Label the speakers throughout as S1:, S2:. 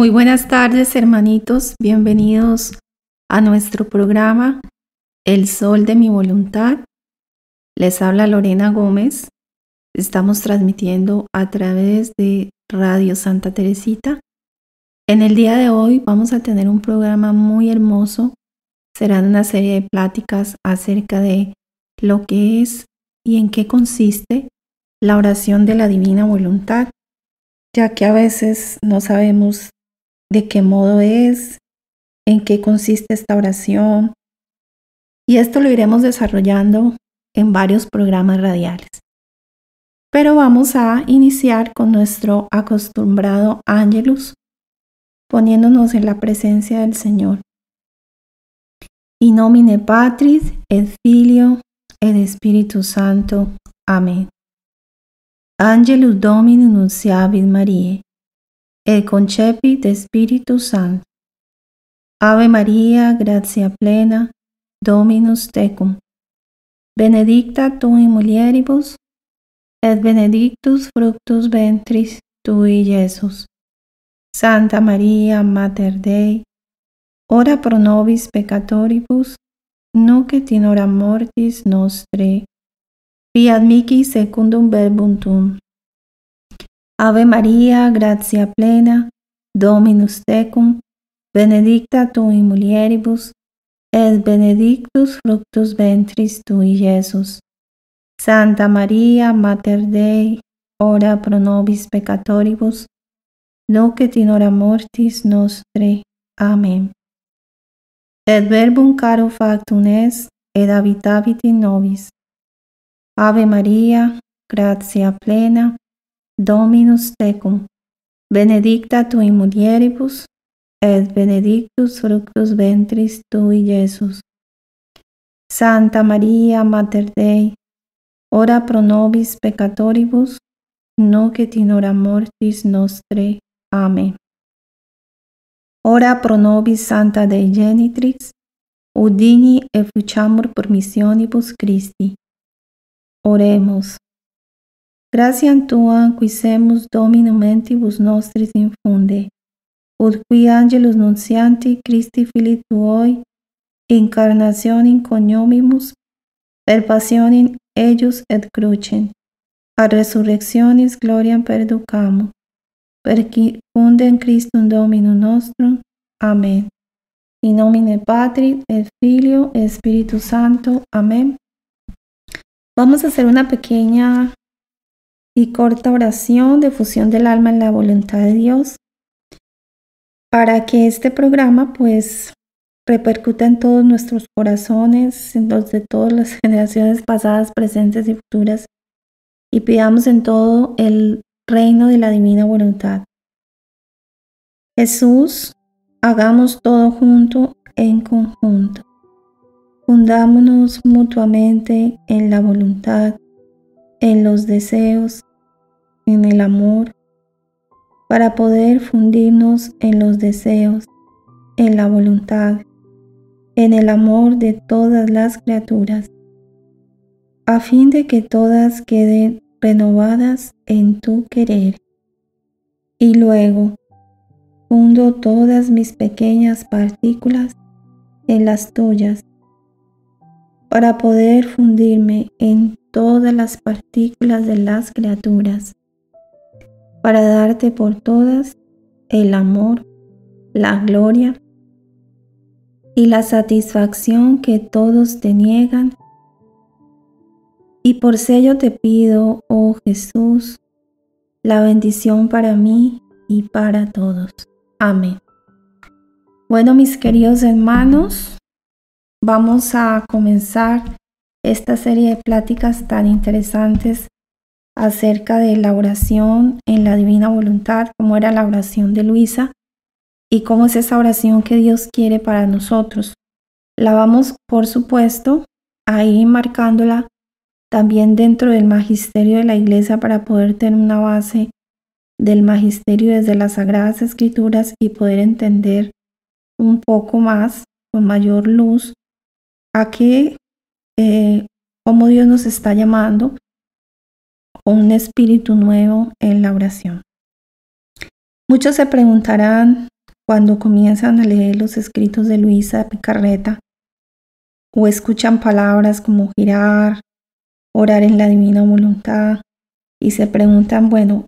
S1: Muy buenas tardes, hermanitos. Bienvenidos a nuestro programa El Sol de mi Voluntad. Les habla Lorena Gómez. Estamos transmitiendo a través de Radio Santa Teresita. En el día de hoy vamos a tener un programa muy hermoso. Serán una serie de pláticas acerca de lo que es y en qué consiste la oración de la divina voluntad, ya que a veces no sabemos de qué modo es, en qué consiste esta oración. Y esto lo iremos desarrollando en varios programas radiales. Pero vamos a iniciar con nuestro acostumbrado ángelus, poniéndonos en la presencia del Señor. In nomine Patris, et Filio, et Espíritu Santo. Amén. Angelus Domini nunciavit Mariae el concepi de Espíritu Santo. Ave María, Gracia plena, Dominus tecum. Benedicta tu in mulieribus, et benedictus fructus ventris tui, Jesus. Santa María, Mater Dei, ora pro nobis peccatoribus, nunc et mortis nostre. Fiat mihi secundum verbum tuum. Ave Maria, gratia plena, Dominus tecum, benedicta tu in mulieribus, et benedictus fructus ventris tui, Iesus. Santa Maria, Mater Dei, ora pro nobis peccatoribus, nunc et in hora mortis nostre. Amen. Et verbum caro factum est, et habitavit in nobis. Ave Maria, gratia plena, Dominus tecum. Benedicta tu in mulieribus, et benedictus fructus ventris tui, Jesus. Santa Maria, Mater Dei, ora pro nobis peccatoribus, no et in hora mortis nostre. Amen. Ora pro nobis Santa Dei Genitrix, udini e fuchamur por missionibus Christi. Oremos. Gracias tuan quisemus Dominum mentibus nostris infunde, ut qui angelus nuncianti Christi fili Tuoi, in coniomimus, per passionin ellos et crucem, a resurrectionis gloria perducamo per Cristo Christum Dominum nostrum. Amén. In nomine Patri, et Filio, et Espíritu Santo. Amén. Vamos a hacer una pequeña y corta oración de fusión del alma en la voluntad de Dios para que este programa pues repercuta en todos nuestros corazones, en los de todas las generaciones pasadas, presentes y futuras, y pidamos en todo el reino de la divina voluntad. Jesús, hagamos todo junto en conjunto. Fundámonos mutuamente en la voluntad en los deseos, en el amor, para poder fundirnos en los deseos, en la voluntad, en el amor de todas las criaturas, a fin de que todas queden renovadas en tu querer. Y luego, fundo todas mis pequeñas partículas en las tuyas, para poder fundirme en todas las partículas de las criaturas, para darte por todas el amor, la gloria y la satisfacción que todos te niegan. Y por sello te pido, oh Jesús, la bendición para mí y para todos. Amén. Bueno, mis queridos hermanos, vamos a comenzar esta serie de pláticas tan interesantes acerca de la oración en la divina voluntad, como era la oración de Luisa y cómo es esa oración que Dios quiere para nosotros. La vamos, por supuesto, a ir marcándola también dentro del magisterio de la iglesia para poder tener una base del magisterio desde las sagradas escrituras y poder entender un poco más, con mayor luz, a eh, cómo Dios nos está llamando un espíritu nuevo en la oración. Muchos se preguntarán cuando comienzan a leer los escritos de Luisa Picarreta o escuchan palabras como girar, orar en la divina voluntad y se preguntan, bueno,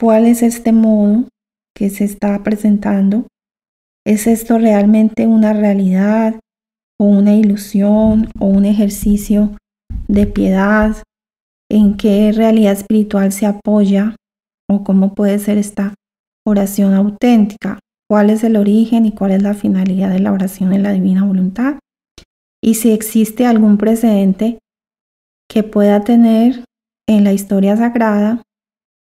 S1: ¿cuál es este modo que se está presentando? ¿Es esto realmente una realidad? o una ilusión o un ejercicio de piedad, en qué realidad espiritual se apoya o cómo puede ser esta oración auténtica, cuál es el origen y cuál es la finalidad de la oración en la divina voluntad y si existe algún precedente que pueda tener en la historia sagrada,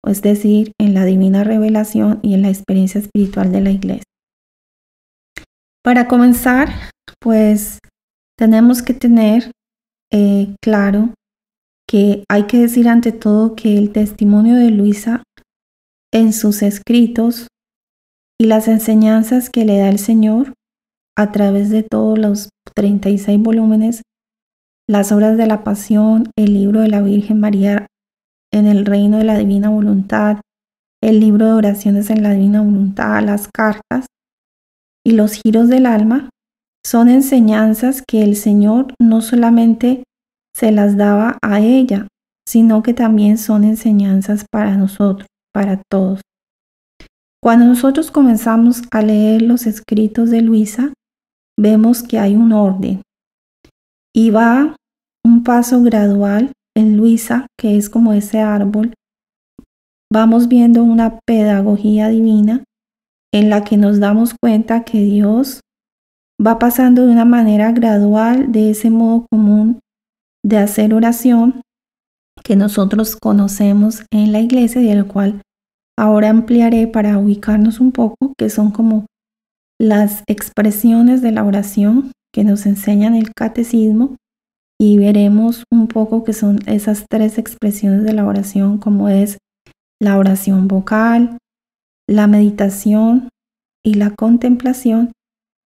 S1: es decir, en la divina revelación y en la experiencia espiritual de la iglesia. Para comenzar, pues tenemos que tener eh, claro que hay que decir ante todo que el testimonio de Luisa en sus escritos y las enseñanzas que le da el Señor a través de todos los 36 volúmenes, las obras de la pasión, el libro de la Virgen María en el reino de la divina voluntad, el libro de oraciones en la divina voluntad, las cartas y los giros del alma, son enseñanzas que el Señor no solamente se las daba a ella, sino que también son enseñanzas para nosotros, para todos. Cuando nosotros comenzamos a leer los escritos de Luisa, vemos que hay un orden y va un paso gradual en Luisa, que es como ese árbol. Vamos viendo una pedagogía divina en la que nos damos cuenta que Dios va pasando de una manera gradual de ese modo común de hacer oración que nosotros conocemos en la iglesia y el cual ahora ampliaré para ubicarnos un poco, que son como las expresiones de la oración que nos enseñan el catecismo y veremos un poco que son esas tres expresiones de la oración, como es la oración vocal, la meditación y la contemplación,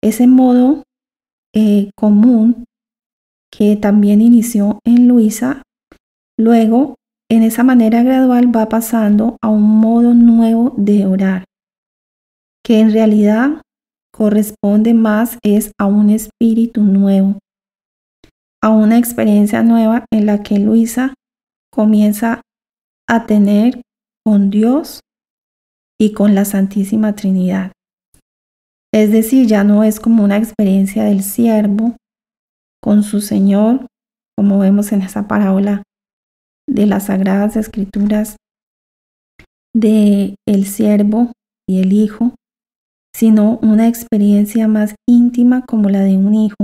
S1: ese modo eh, común que también inició en Luisa, luego en esa manera gradual va pasando a un modo nuevo de orar, que en realidad corresponde más es a un espíritu nuevo, a una experiencia nueva en la que Luisa comienza a tener con Dios y con la Santísima Trinidad. Es decir, ya no es como una experiencia del siervo con su Señor, como vemos en esa parábola de las sagradas escrituras de el siervo y el hijo, sino una experiencia más íntima como la de un hijo.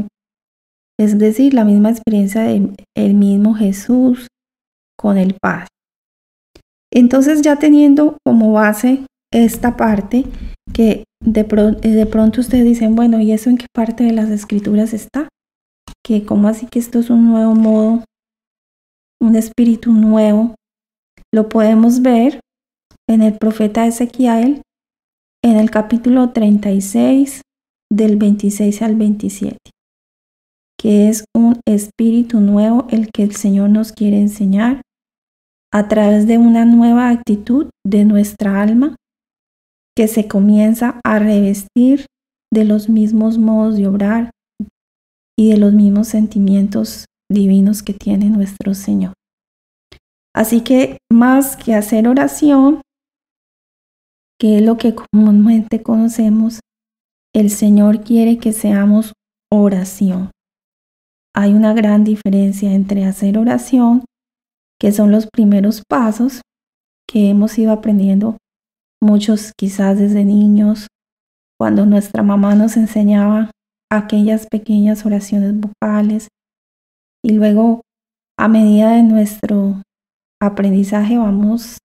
S1: Es decir, la misma experiencia del mismo Jesús con el Padre. Entonces ya teniendo como base esta parte que eh, de, pronto ustedes dicen, bueno, ¿y eso en qué parte de las escrituras está? Que como así que esto es un nuevo modo, un espíritu nuevo, lo podemos ver en el profeta Ezequiel, en el capítulo 36, del 26 al 27, que es un espíritu nuevo el que el Señor nos quiere enseñar a través de una nueva actitud de nuestra alma que se comienza a revestir de los mismos modos de obrar y de los mismos sentimientos divinos que tiene nuestro Señor. Así que más que hacer oración, que es lo que comúnmente conocemos, el Señor quiere que seamos oración. Hay una gran diferencia entre hacer oración, que son los primeros pasos que hemos ido aprendiendo Muchos quizás desde niños, cuando nuestra mamá nos enseñaba aquellas pequeñas oraciones vocales y luego a medida de nuestro aprendizaje vamos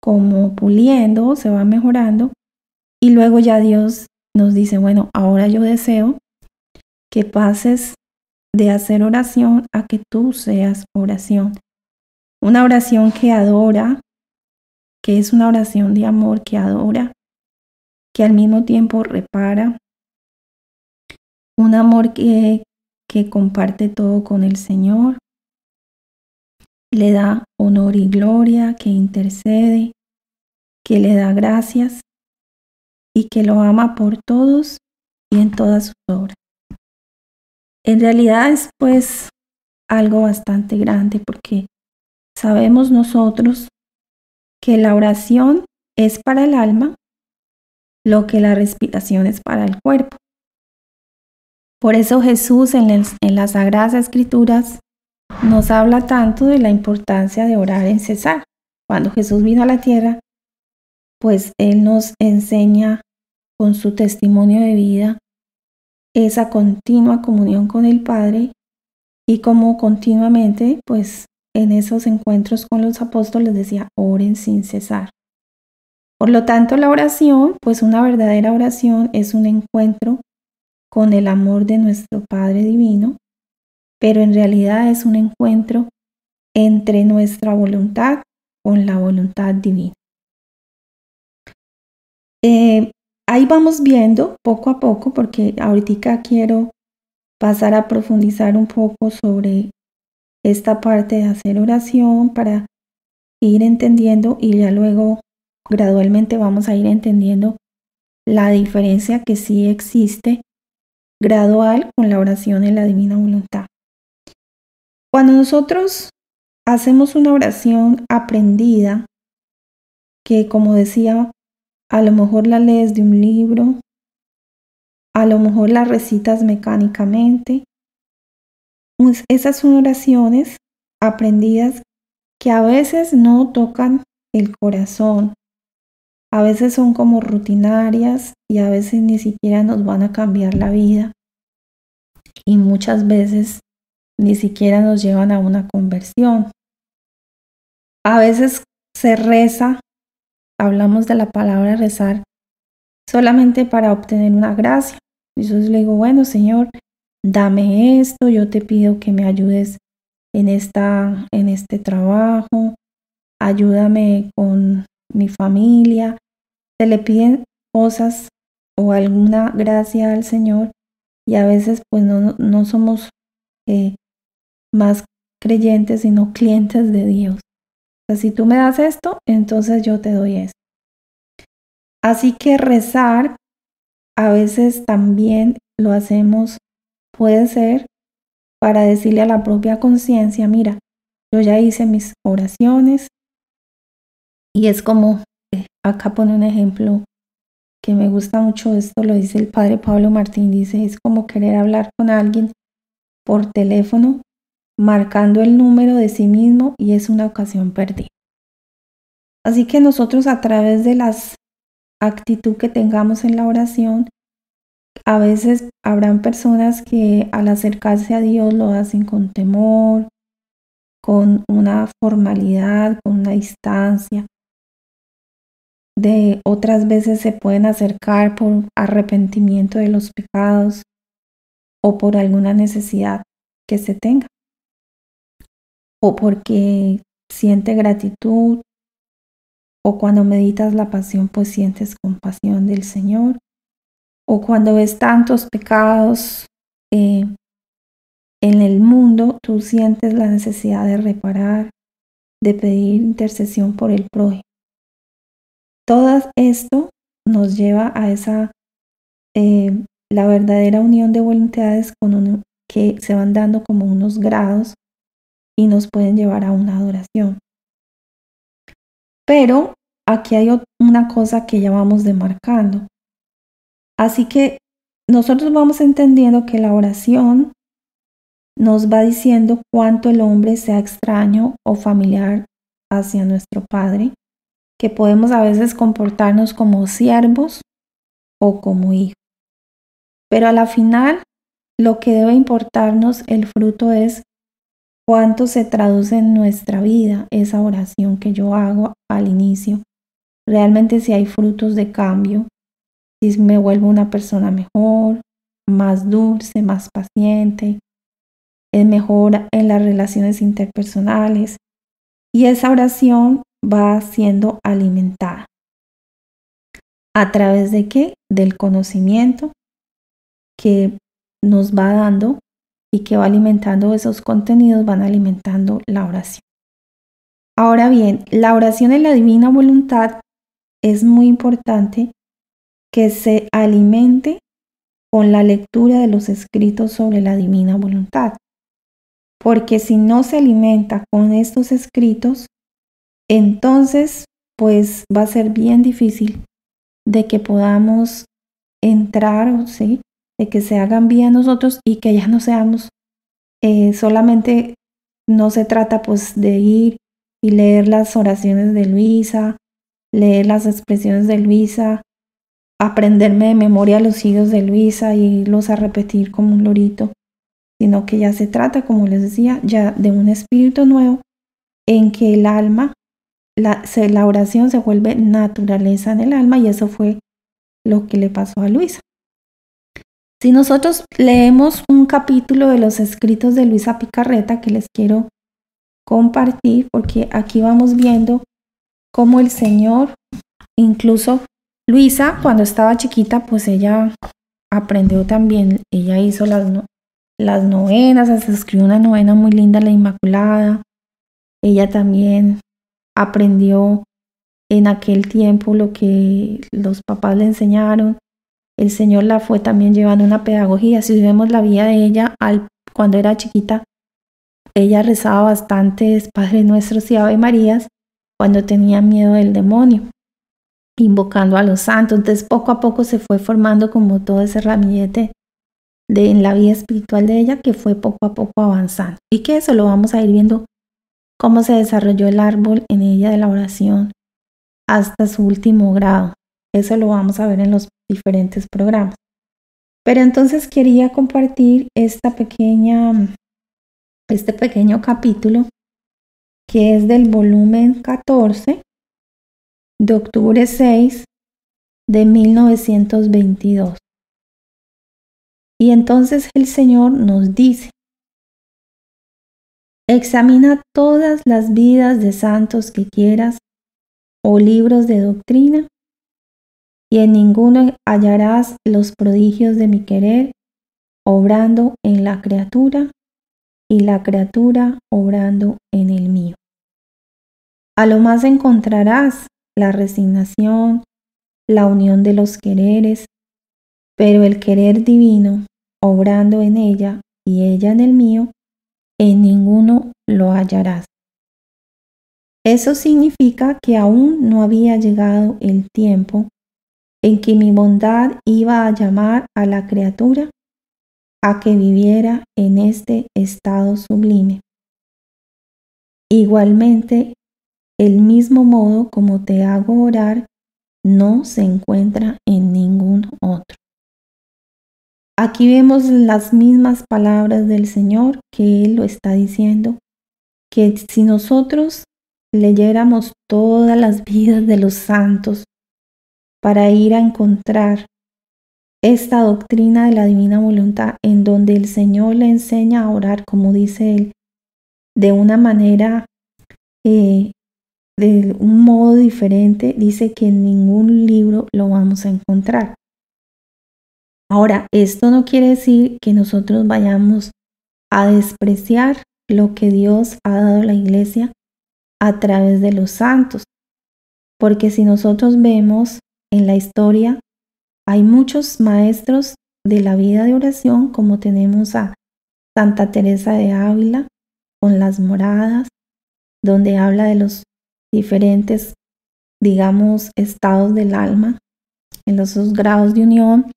S1: como puliendo, se va mejorando y luego ya Dios nos dice, bueno, ahora yo deseo que pases de hacer oración a que tú seas oración. Una oración que adora, que es una oración de amor que adora, que al mismo tiempo repara, un amor que, que comparte todo con el Señor, le da honor y gloria, que intercede, que le da gracias y que lo ama por todos y en todas sus obras. En realidad es pues algo bastante grande porque sabemos nosotros que la oración es para el alma lo que la respiración es para el cuerpo. Por eso Jesús en, las Sagradas Escrituras nos habla tanto de la importancia de orar en cesar. Cuando Jesús vino a la tierra, pues Él nos enseña con su testimonio de vida esa continua comunión con el Padre y cómo continuamente pues en esos encuentros con los apóstoles decía, oren sin cesar. Por lo tanto, la oración, pues una verdadera oración es un encuentro con el amor de nuestro Padre Divino, pero en realidad es un encuentro entre nuestra voluntad con la voluntad divina. Eh, ahí vamos viendo poco a poco, porque ahorita quiero pasar a profundizar un poco sobre esta parte de hacer oración para ir entendiendo y ya luego gradualmente vamos a ir entendiendo la diferencia que sí existe gradual con la oración en la divina voluntad. Cuando nosotros hacemos una oración aprendida, que como decía, a lo mejor la lees de un libro, a lo mejor la recitas mecánicamente, esas son oraciones aprendidas que a veces no tocan el corazón, a veces son como rutinarias y a veces ni siquiera nos van a cambiar la vida y muchas veces ni siquiera nos llevan a una conversión. A veces se reza, hablamos de la palabra rezar, solamente para obtener una gracia. Yo le digo, bueno, Señor, dame esto, yo te pido que me ayudes en, esta, en este trabajo, ayúdame con mi familia. Se le piden cosas o alguna gracia al Señor y a veces pues no, somos eh, más creyentes, sino clientes de Dios. O sea, si tú me das esto, entonces yo te doy esto. Así que rezar a veces también lo hacemos puede ser para decirle a la propia conciencia, mira, yo ya hice mis oraciones y es como, eh, acá pone un ejemplo que me gusta mucho esto, lo dice el padre Pablo Martín, dice, es como querer hablar con alguien por teléfono, marcando el número de sí mismo y es una ocasión perdida. Así que nosotros a través de las actitud que tengamos en la oración, a veces habrán personas que al acercarse a Dios lo hacen con temor, con una formalidad, con una distancia. De otras veces se pueden acercar por arrepentimiento de los pecados o por alguna necesidad que se tenga o porque siente gratitud o cuando meditas la pasión pues sientes compasión del Señor o cuando ves tantos pecados eh, en el mundo, tú sientes la necesidad de reparar, de pedir intercesión por el prójimo. Todo esto nos lleva a esa, eh, la verdadera unión de voluntades que se van dando como unos grados y nos pueden llevar a una adoración. Pero aquí hay una cosa que ya vamos demarcando. Así que nosotros vamos entendiendo que la oración nos va diciendo cuánto el hombre sea extraño o familiar hacia nuestro Padre, que podemos a veces comportarnos como siervos o como hijos. Pero a la final, lo que debe importarnos el fruto es cuánto se traduce en nuestra vida esa oración que yo hago al inicio. Realmente si hay frutos de cambio, si me vuelvo una persona mejor, más dulce, más paciente, es mejor en las relaciones interpersonales y esa oración va siendo alimentada. ¿A través de qué? Del conocimiento que nos va dando y que va alimentando esos contenidos, van alimentando la oración. Ahora bien, la oración en la divina voluntad es muy importante que se alimente con la lectura de los escritos sobre la divina voluntad. Porque si no se alimenta con estos escritos, entonces pues va a ser bien difícil de que podamos entrar, ¿sí? de que se hagan bien nosotros y que ya no seamos eh, solamente, no se trata pues de ir y leer las oraciones de Luisa, leer las expresiones de Luisa, aprenderme de memoria los hijos de Luisa y los a repetir como un lorito, sino que ya se trata, como les decía, ya de un espíritu nuevo en que el alma, la, la oración se vuelve naturaleza en el alma y eso fue lo que le pasó a Luisa. Si nosotros leemos un capítulo de los escritos de Luisa Picarreta que les quiero compartir, porque aquí vamos viendo cómo el Señor incluso Luisa, cuando estaba chiquita, pues ella aprendió también, ella hizo las, las novenas, escribió una novena muy linda, La Inmaculada. Ella también aprendió en aquel tiempo lo que los papás le enseñaron. El Señor la fue también llevando una pedagogía. Si vemos la vida de ella al, cuando era chiquita, ella rezaba bastantes padre nuestro, y Ave Marías cuando tenía miedo del demonio invocando a los santos. Entonces poco a poco se fue formando como todo ese ramillete de, en la vida espiritual de ella que fue poco a poco avanzando. Y que eso lo vamos a ir viendo cómo se desarrolló el árbol en ella de la oración hasta su último grado. Eso lo vamos a ver en los diferentes programas. Pero entonces quería compartir esta pequeña, este pequeño capítulo que es del volumen 14 de octubre 6 de 1922. Y entonces el Señor nos dice, examina todas las vidas de santos que quieras o libros de doctrina, y en ninguno hallarás los prodigios de mi querer, obrando en la criatura y la criatura obrando en el mío. A lo más encontrarás la resignación, la unión de los quereres, pero el querer divino, obrando en ella y ella en el mío, en ninguno lo hallarás. Eso significa que aún no había llegado el tiempo en que mi bondad iba a llamar a la criatura a que viviera en este estado sublime. Igualmente, el mismo modo como te hago orar no se encuentra en ningún otro. Aquí vemos las mismas palabras del Señor que Él lo está diciendo, que si nosotros leyéramos todas las vidas de los santos para ir a encontrar esta doctrina de la divina voluntad en donde el Señor le enseña a orar, como dice Él, de una manera eh, de un modo diferente, dice que en ningún libro lo vamos a encontrar. Ahora, esto no quiere decir que nosotros vayamos a despreciar lo que Dios ha dado a la iglesia a través de los santos, porque si nosotros vemos en la historia, hay muchos maestros de la vida de oración, como tenemos a Santa Teresa de Ávila con las moradas, donde habla de los diferentes, digamos, estados del alma. En los dos grados de unión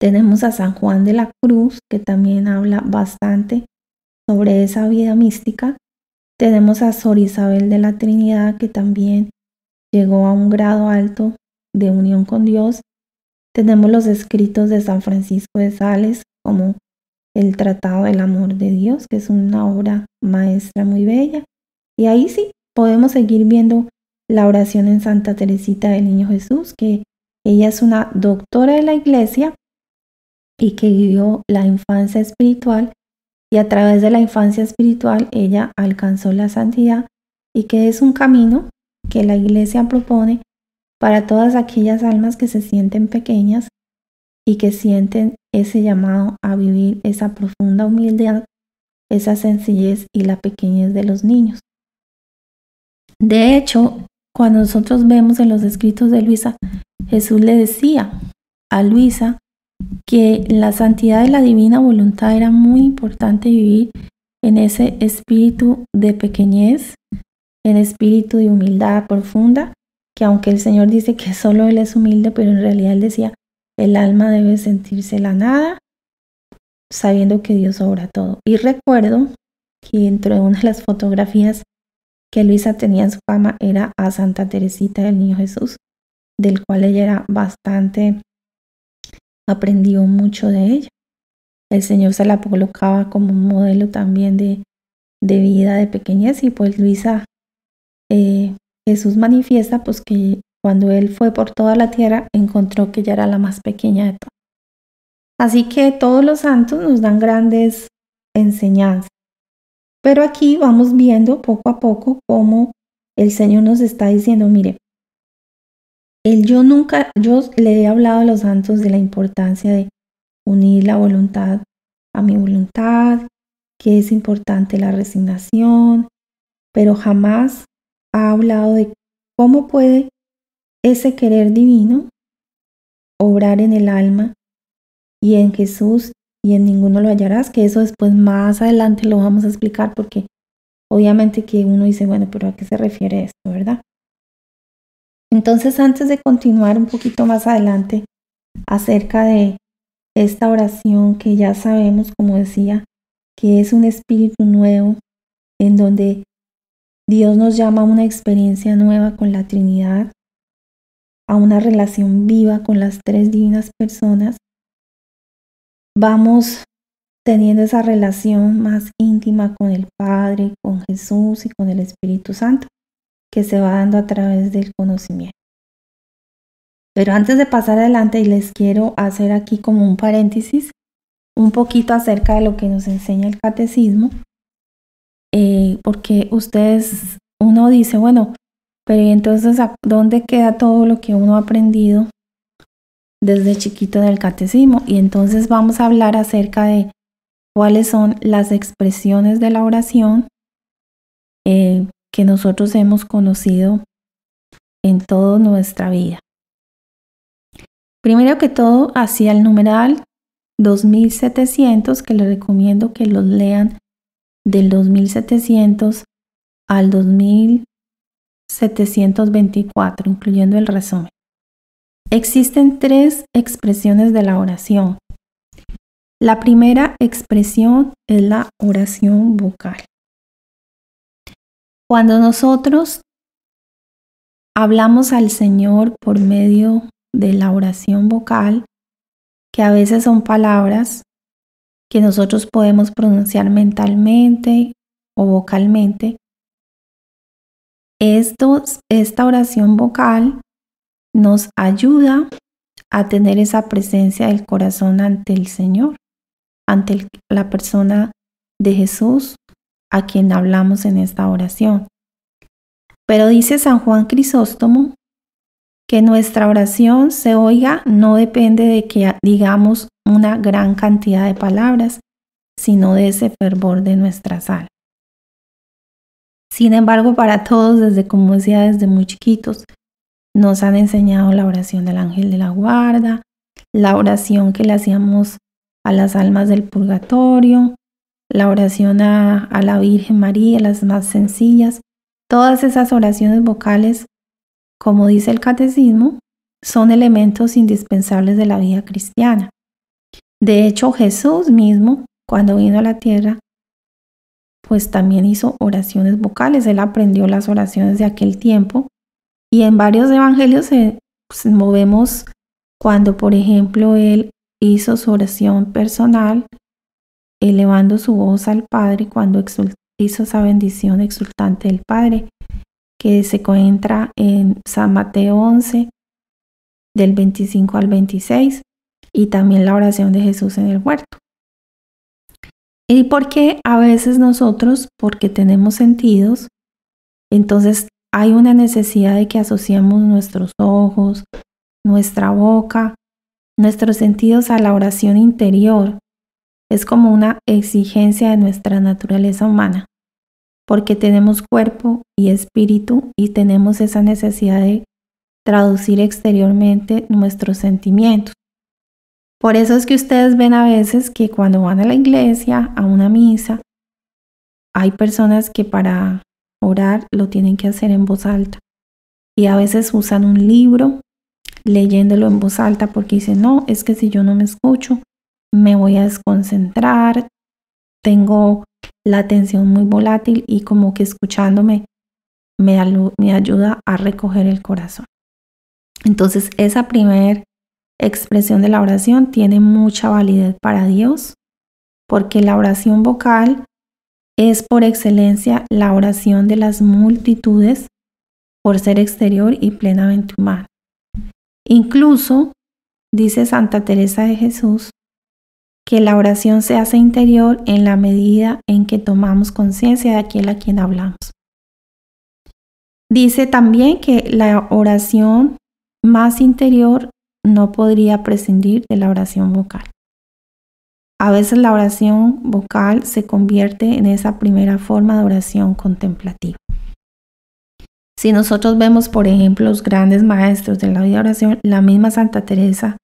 S1: tenemos a San Juan de la Cruz, que también habla bastante sobre esa vida mística. Tenemos a Sor Isabel de la Trinidad, que también llegó a un grado alto de unión con Dios. Tenemos los escritos de San Francisco de Sales, como el Tratado del Amor de Dios, que es una obra maestra muy bella. Y ahí sí, podemos seguir viendo la oración en Santa Teresita del Niño Jesús, que ella es una doctora de la iglesia y que vivió la infancia espiritual y a través de la infancia espiritual ella alcanzó la santidad y que es un camino que la iglesia propone para todas aquellas almas que se sienten pequeñas y que sienten ese llamado a vivir esa profunda humildad, esa sencillez y la pequeñez de los niños. De hecho, cuando nosotros vemos en los escritos de Luisa, Jesús le decía a Luisa que la santidad de la divina voluntad era muy importante vivir en ese espíritu de pequeñez, en espíritu de humildad profunda, que aunque el Señor dice que solo Él es humilde, pero en realidad Él decía, el alma debe sentirse la nada, sabiendo que Dios obra todo. Y recuerdo que dentro de una de las fotografías que Luisa tenía en su fama era a Santa Teresita del Niño Jesús, del cual ella era bastante, aprendió mucho de ella. El Señor se la colocaba como un modelo también de, vida de pequeñez y pues Luisa, eh, Jesús manifiesta pues que cuando él fue por toda la tierra encontró que ella era la más pequeña de todas. Así que todos los santos nos dan grandes enseñanzas. Pero aquí vamos viendo poco a poco cómo el Señor nos está diciendo, mire, yo nunca, yo le he hablado a los santos de la importancia de unir la voluntad a mi voluntad, que es importante la resignación, pero jamás ha hablado de cómo puede ese querer divino obrar en el alma y en Jesús y en ninguno lo hallarás, que eso después más adelante lo vamos a explicar porque obviamente que uno dice, bueno, pero ¿a qué se refiere esto, verdad? Entonces, antes de continuar un poquito más adelante acerca de esta oración que ya sabemos, como decía, que es un espíritu nuevo en donde Dios nos llama a una experiencia nueva con la Trinidad, a una relación viva con las tres divinas personas vamos teniendo esa relación más íntima con el Padre, con Jesús y con el Espíritu Santo, que se va dando a través del conocimiento. Pero antes de pasar adelante, y les quiero hacer aquí como un paréntesis, un poquito acerca de lo que nos enseña el catecismo, eh, porque ustedes, uno dice, bueno, pero entonces, ¿dónde queda todo lo que uno ha aprendido desde chiquito del catecismo y entonces vamos a hablar acerca de cuáles son las expresiones de la oración eh, que nosotros hemos conocido en toda nuestra vida. Primero que todo, hacia el numeral 2700, que les recomiendo que los lean del 2700 al 2724, incluyendo el resumen. Existen tres expresiones de la oración. La primera expresión es la oración vocal. Cuando nosotros hablamos al Señor por medio de la oración vocal, que a veces son palabras que nosotros podemos pronunciar mentalmente o vocalmente, esta oración vocal nos ayuda a tener esa presencia del corazón ante el Señor, ante la persona de Jesús a quien hablamos en esta oración. Pero dice San Juan Crisóstomo que nuestra oración se oiga no depende de que digamos una gran cantidad de palabras, sino de ese fervor de nuestra sal. Sin embargo, para todos, desde como decía desde muy chiquitos, nos han enseñado la oración del ángel de la guarda, la oración que le hacíamos a las almas del purgatorio, la oración a, la Virgen María, las más sencillas. Todas esas oraciones vocales, como dice el catecismo, son elementos indispensables de la vida cristiana. De hecho, Jesús mismo, cuando vino a la tierra, pues también hizo oraciones vocales. Él aprendió las oraciones de aquel tiempo y en varios evangelios eh, se pues, movemos cuando, por ejemplo, él hizo su oración personal, elevando su voz al Padre cuando hizo esa bendición exultante del Padre, que se encuentra en San Mateo 11, del 25 al 26, y también la oración de Jesús en el huerto. ¿Y por qué a veces nosotros, porque tenemos sentidos, entonces hay una necesidad de que asociamos nuestros ojos, nuestra boca, nuestros sentidos a la oración interior. Es como una exigencia de nuestra naturaleza humana, porque tenemos cuerpo y espíritu y tenemos esa necesidad de traducir exteriormente nuestros sentimientos. Por eso es que ustedes ven a veces que cuando van a la iglesia, a una misa, hay personas que para orar, lo tienen que hacer en voz alta. Y a veces usan un libro leyéndolo en voz alta porque dicen, no, es que si yo no me escucho, me voy a desconcentrar, tengo la atención muy volátil y como que escuchándome me, me ayuda a recoger el corazón. Entonces, esa primera expresión de la oración tiene mucha validez para Dios, porque la oración vocal es por excelencia la oración de las multitudes por ser exterior y plenamente humana. Incluso, dice Santa Teresa de Jesús, que la oración se hace interior en la medida en que tomamos conciencia de aquel a quien hablamos. Dice también que la oración más interior no podría prescindir de la oración vocal. A veces la oración vocal se convierte en esa primera forma de oración contemplativa. Si nosotros vemos, por ejemplo, los grandes maestros de la vida de oración, la misma Santa Teresa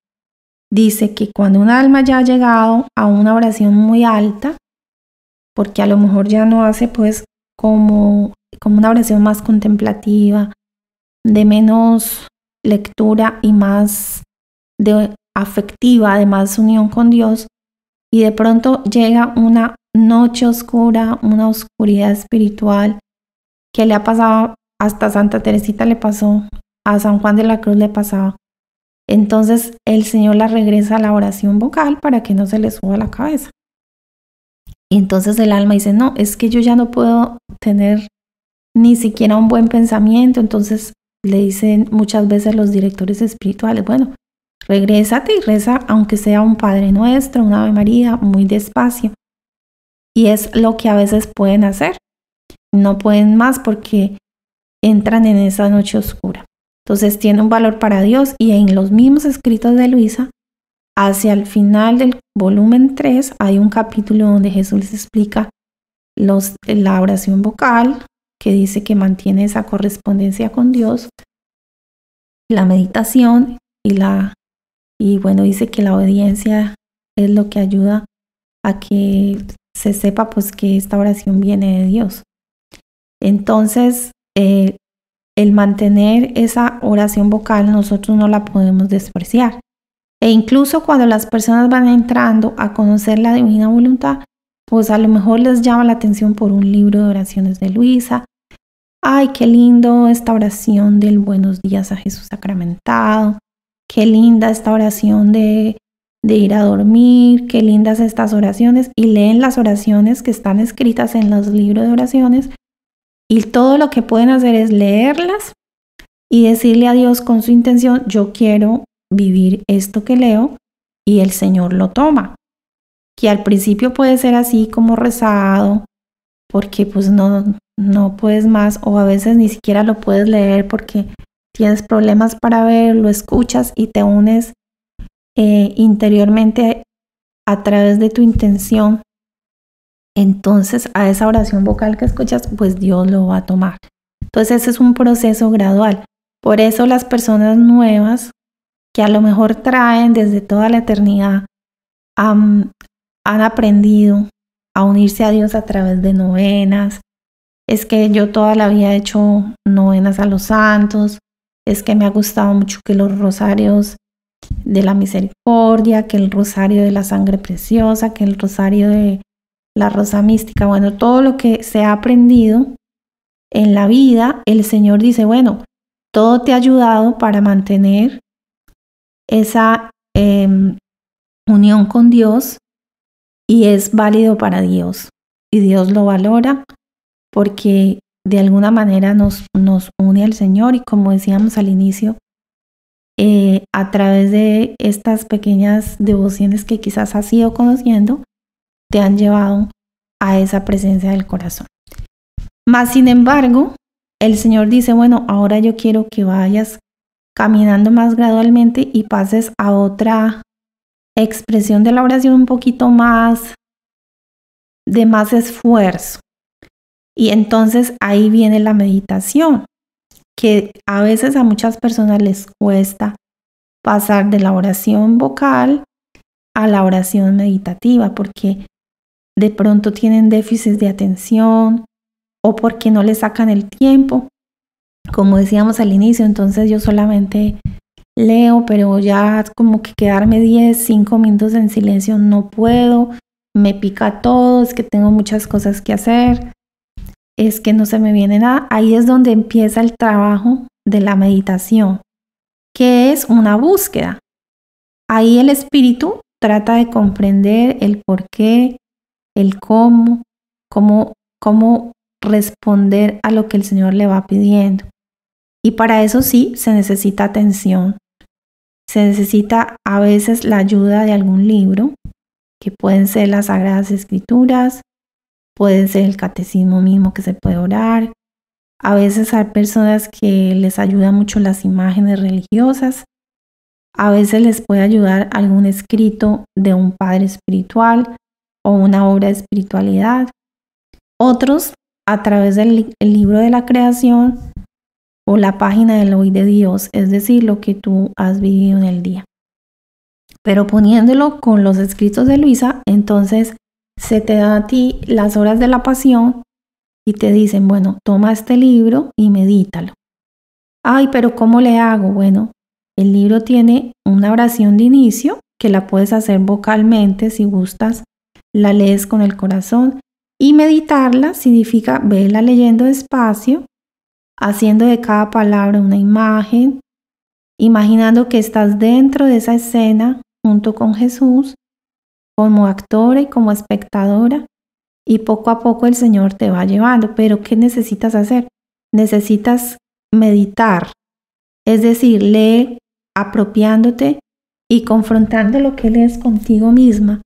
S1: dice que cuando un alma ya ha llegado a una oración muy alta, porque a lo mejor ya no hace pues como, como una oración más contemplativa, de menos lectura y más de afectiva, de más unión con Dios, y de pronto llega una noche oscura, una oscuridad espiritual que le ha pasado hasta Santa Teresita le pasó, a San Juan de la Cruz le pasaba. Entonces el Señor la regresa a la oración vocal para que no se le suba la cabeza. Y entonces el alma dice, no, es que yo ya no puedo tener ni siquiera un buen pensamiento. Entonces le dicen muchas veces los directores espirituales, bueno, Regrésate y reza, aunque sea un Padre Nuestro, un Ave María, muy despacio. Y es lo que a veces pueden hacer. No pueden más porque entran en esa noche oscura. Entonces tiene un valor para Dios y en los mismos escritos de Luisa, hacia el final del volumen 3 hay un capítulo donde Jesús explica los, la oración vocal, que dice que mantiene esa correspondencia con Dios, la meditación y la y bueno, dice que la obediencia es lo que ayuda a que se sepa pues que esta oración viene de Dios. Entonces, eh, el mantener esa oración vocal nosotros no la podemos despreciar. E incluso cuando las personas van entrando a conocer la divina voluntad, pues a lo mejor les llama la atención por un libro de oraciones de Luisa. Ay, qué lindo esta oración del buenos días a Jesús sacramentado qué linda esta oración de, ir a dormir, qué lindas estas oraciones, y leen las oraciones que están escritas en los libros de oraciones, y todo lo que pueden hacer es leerlas y decirle a Dios con su intención, yo quiero vivir esto que leo, y el Señor lo toma. Que al principio puede ser así como rezado, porque pues no, no puedes más, o a veces ni siquiera lo puedes leer porque tienes problemas para ver, lo escuchas y te unes eh, interiormente a través de tu intención, entonces a esa oración vocal que escuchas, pues Dios lo va a tomar. Entonces ese es un proceso gradual. Por eso las personas nuevas que a lo mejor traen desde toda la eternidad han aprendido a unirse a Dios a través de novenas. Es que yo toda la vida he hecho novenas a los santos, es que me ha gustado mucho que los rosarios de la misericordia, que el rosario de la sangre preciosa, que el rosario de la rosa mística, bueno, todo lo que se ha aprendido en la vida, el Señor dice, bueno, todo te ha ayudado para mantener esa em, unión con Dios y es válido para Dios. Y Dios lo valora porque de alguna manera nos, nos une al Señor y como decíamos al inicio, eh, a través de estas pequeñas devociones que quizás has ido conociendo, te han llevado a esa presencia del corazón. Más sin embargo, el Señor dice, bueno, ahora yo quiero que vayas caminando más gradualmente y pases a otra expresión de la oración un poquito más de más esfuerzo. Y entonces ahí viene la meditación, que a veces a muchas personas les cuesta pasar de la oración vocal a la oración meditativa, porque de pronto tienen déficit de atención o porque no le sacan el tiempo. Como decíamos al inicio, entonces yo solamente leo, pero ya como que quedarme 10, 5 minutos en silencio no puedo, me pica todo, es que tengo muchas cosas que hacer es que no se me viene nada. Ahí es donde empieza el trabajo de la meditación, que es una búsqueda. Ahí el espíritu trata de comprender el por qué, el cómo, cómo, cómo responder a lo que el Señor le va pidiendo. Y para eso sí se necesita atención. Se necesita a veces la ayuda de algún libro, que pueden ser las Sagradas Escrituras, puede ser el catecismo mismo que se puede orar. A veces hay personas que les ayudan mucho las imágenes religiosas. A veces les puede ayudar algún escrito de un padre espiritual o una obra de espiritualidad. Otros, a través del libro de la creación o la página del hoy de Dios, es decir, lo que tú has vivido en el día. Pero poniéndolo con los escritos de Luisa, entonces se te da a ti las horas de la pasión y te dicen, bueno, toma este libro y medítalo. Ay, pero ¿cómo le hago? Bueno, el libro tiene una oración de inicio que la puedes hacer vocalmente si gustas, la lees con el corazón y meditarla significa verla leyendo despacio, haciendo de cada palabra una imagen, imaginando que estás dentro de esa escena junto con Jesús como actora y como espectadora y poco a poco el Señor te va llevando. Pero ¿qué necesitas hacer? Necesitas meditar, es decir, leer apropiándote y confrontando lo que lees contigo misma,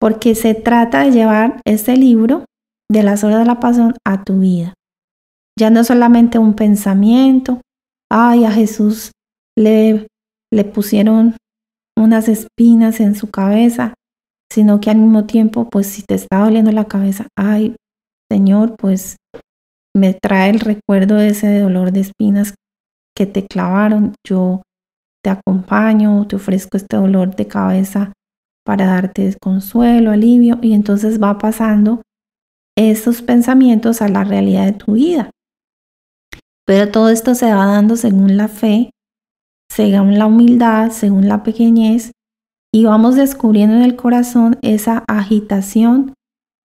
S1: porque se trata de llevar este libro de las horas de la pasión a tu vida. Ya no solamente un pensamiento, ay, a Jesús le, le pusieron unas espinas en su cabeza, sino que al mismo tiempo, pues si te está doliendo la cabeza, ay, Señor, pues me trae el recuerdo de ese dolor de espinas que te clavaron, yo te acompaño, te ofrezco este dolor de cabeza para darte consuelo, alivio, y entonces va pasando esos pensamientos a la realidad de tu vida. Pero todo esto se va dando según la fe, según la humildad, según la pequeñez y vamos descubriendo en el corazón esa agitación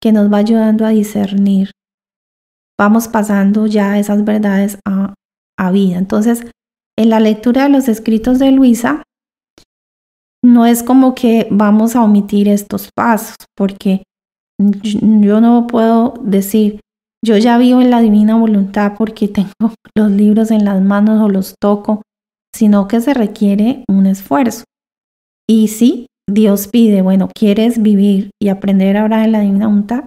S1: que nos va ayudando a discernir. Vamos pasando ya esas verdades a, a vida. Entonces, en la lectura de los escritos de Luisa, no es como que vamos a omitir estos pasos, porque yo no puedo decir, yo ya vivo en la divina voluntad porque tengo los libros en las manos o los toco, sino que se requiere un esfuerzo. Y si Dios pide, bueno, ¿quieres vivir y aprender ahora en la divina Voluntad,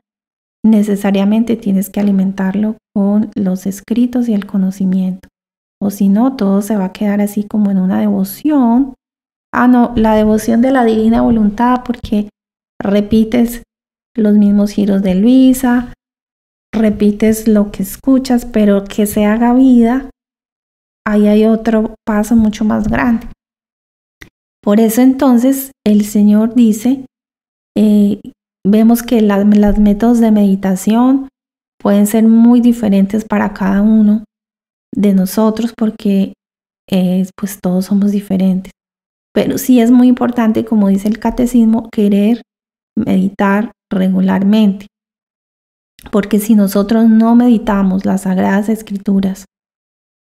S1: Necesariamente tienes que alimentarlo con los escritos y el conocimiento. O si no, todo se va a quedar así como en una devoción. Ah, no, la devoción de la divina voluntad porque repites los mismos giros de Luisa, repites lo que escuchas, pero que se haga vida, ahí hay otro paso mucho más grande. Por eso entonces el Señor dice, eh, vemos que las, métodos de meditación pueden ser muy diferentes para cada uno de nosotros porque eh, pues todos somos diferentes. Pero sí es muy importante, como dice el catecismo, querer meditar regularmente. Porque si nosotros no meditamos las sagradas escrituras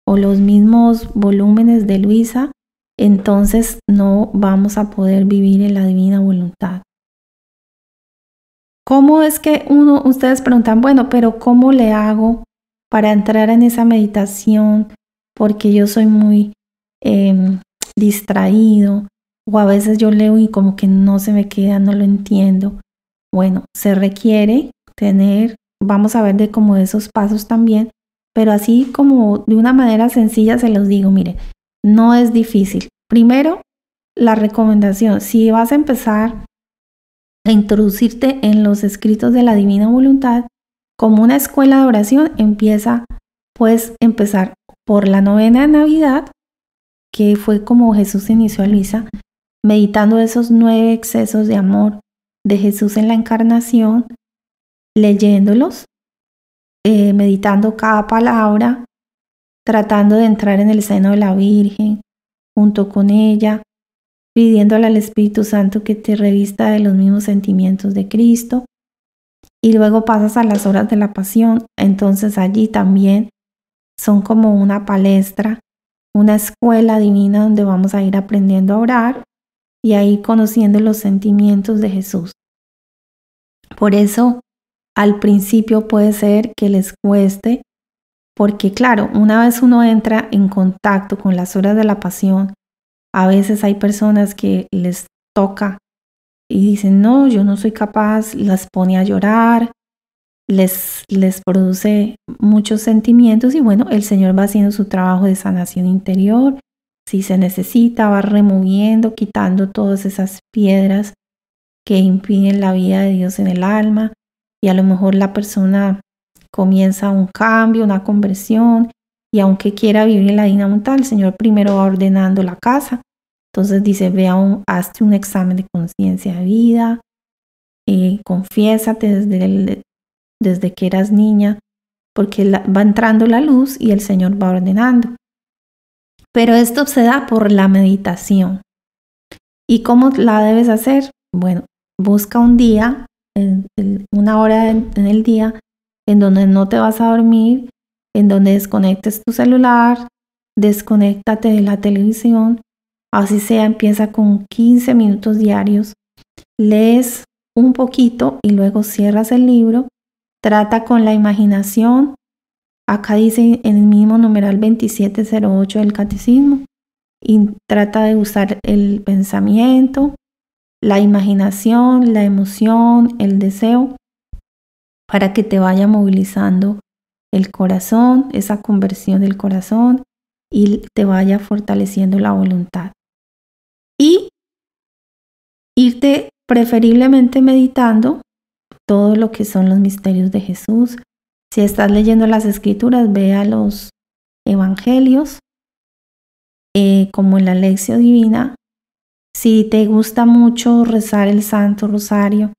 S1: o los mismos volúmenes de Luisa, entonces no vamos a poder vivir en la divina voluntad. ¿Cómo es que uno, ustedes preguntan, bueno, pero ¿cómo le hago para entrar en esa meditación? Porque yo soy muy em, distraído o a veces yo leo y como que no se me queda, no lo entiendo. Bueno, se requiere tener, vamos a ver de como esos pasos también, pero así como de una manera sencilla se los digo, mire, no es difícil. Primero, la recomendación. Si vas a empezar a introducirte en los escritos de la divina voluntad, como una escuela de oración, empieza, pues, empezar por la novena de Navidad, que fue como Jesús inició a Luisa, meditando esos nueve excesos de amor de Jesús en la encarnación, leyéndolos, eh, meditando cada palabra, tratando de entrar en el seno de la Virgen, junto con ella, pidiéndole al Espíritu Santo que te revista de los mismos sentimientos de Cristo. Y luego pasas a las horas de la pasión, entonces allí también son como una palestra, una escuela divina donde vamos a ir aprendiendo a orar y ahí conociendo los sentimientos de Jesús. Por eso, al principio puede ser que les cueste porque claro, una vez uno entra en contacto con las horas de la pasión, a veces hay personas que les toca y dicen, no, yo no soy capaz, las pone a llorar, les, les produce muchos sentimientos y bueno, el Señor va haciendo su trabajo de sanación interior, si se necesita, va removiendo, quitando todas esas piedras que impiden la vida de Dios en el alma y a lo mejor la persona comienza un cambio, una conversión, y aunque quiera vivir en la dinamita, el Señor primero va ordenando la casa. Entonces dice, vea un, hazte un examen de conciencia de vida, eh, confiésate desde, desde que eras niña, porque va entrando la luz y el Señor va ordenando. Pero esto se da por la meditación. ¿Y cómo la debes hacer? Bueno, busca un día, una hora en el día, en donde no te vas a dormir, en donde desconectes tu celular, desconéctate de la televisión, así sea, empieza con 15 minutos diarios, lees un poquito y luego cierras el libro, trata con la imaginación, acá dice en el mismo numeral 2708 del catecismo, y trata de usar el pensamiento, la imaginación, la emoción, el deseo para que te vaya movilizando el corazón, esa conversión del corazón y te vaya fortaleciendo la voluntad. Y irte preferiblemente meditando todo lo que son los misterios de Jesús. Si estás leyendo las escrituras, vea los evangelios eh, como la lección divina. Si te gusta mucho rezar el Santo Rosario,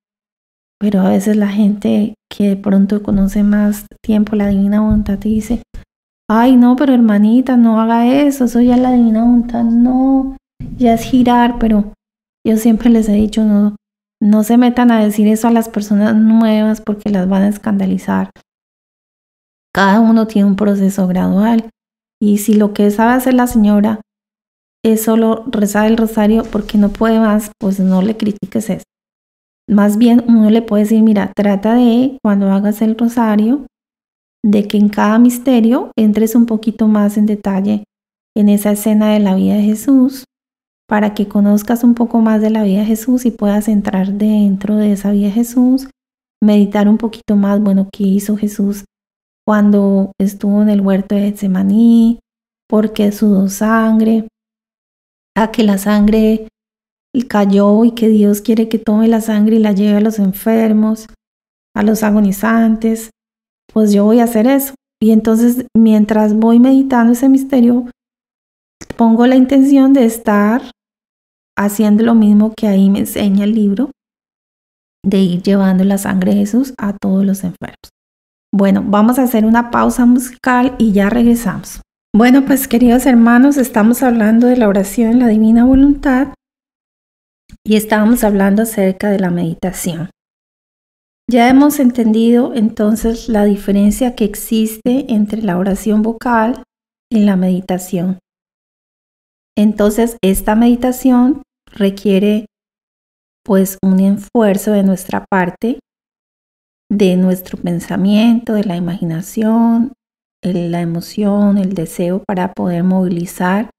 S1: pero a veces la gente que de pronto conoce más tiempo la divina voluntad te dice, ay no, pero hermanita, no haga eso, eso ya es la divina voluntad, no, ya es girar, pero yo siempre les he dicho, no, no se metan a decir eso a las personas nuevas porque las van a escandalizar. Cada uno tiene un proceso gradual y si lo que sabe hacer la señora es solo rezar el rosario porque no puede más, pues no le critiques eso. Más bien uno le puede decir, mira, trata de, cuando hagas el rosario, de que en cada misterio entres un poquito más en detalle en esa escena de la vida de Jesús, para que conozcas un poco más de la vida de Jesús y puedas entrar dentro de esa vida de Jesús, meditar un poquito más, bueno, qué hizo Jesús cuando estuvo en el huerto de Getsemaní, por qué sudó sangre, a que la sangre cayó y que Dios quiere que tome la sangre y la lleve a los enfermos, a los agonizantes, pues yo voy a hacer eso. Y entonces mientras voy meditando ese misterio, pongo la intención de estar haciendo lo mismo que ahí me enseña el libro, de ir llevando la sangre de Jesús a todos los enfermos. Bueno, vamos a hacer una pausa musical y ya regresamos. Bueno, pues queridos hermanos, estamos hablando de la oración en la divina voluntad y estábamos hablando acerca de la meditación. Ya hemos entendido entonces la diferencia que existe entre la oración vocal y la meditación. Entonces, esta meditación requiere pues un esfuerzo de nuestra parte, de nuestro pensamiento, de la imaginación, la emoción, el deseo para poder movilizar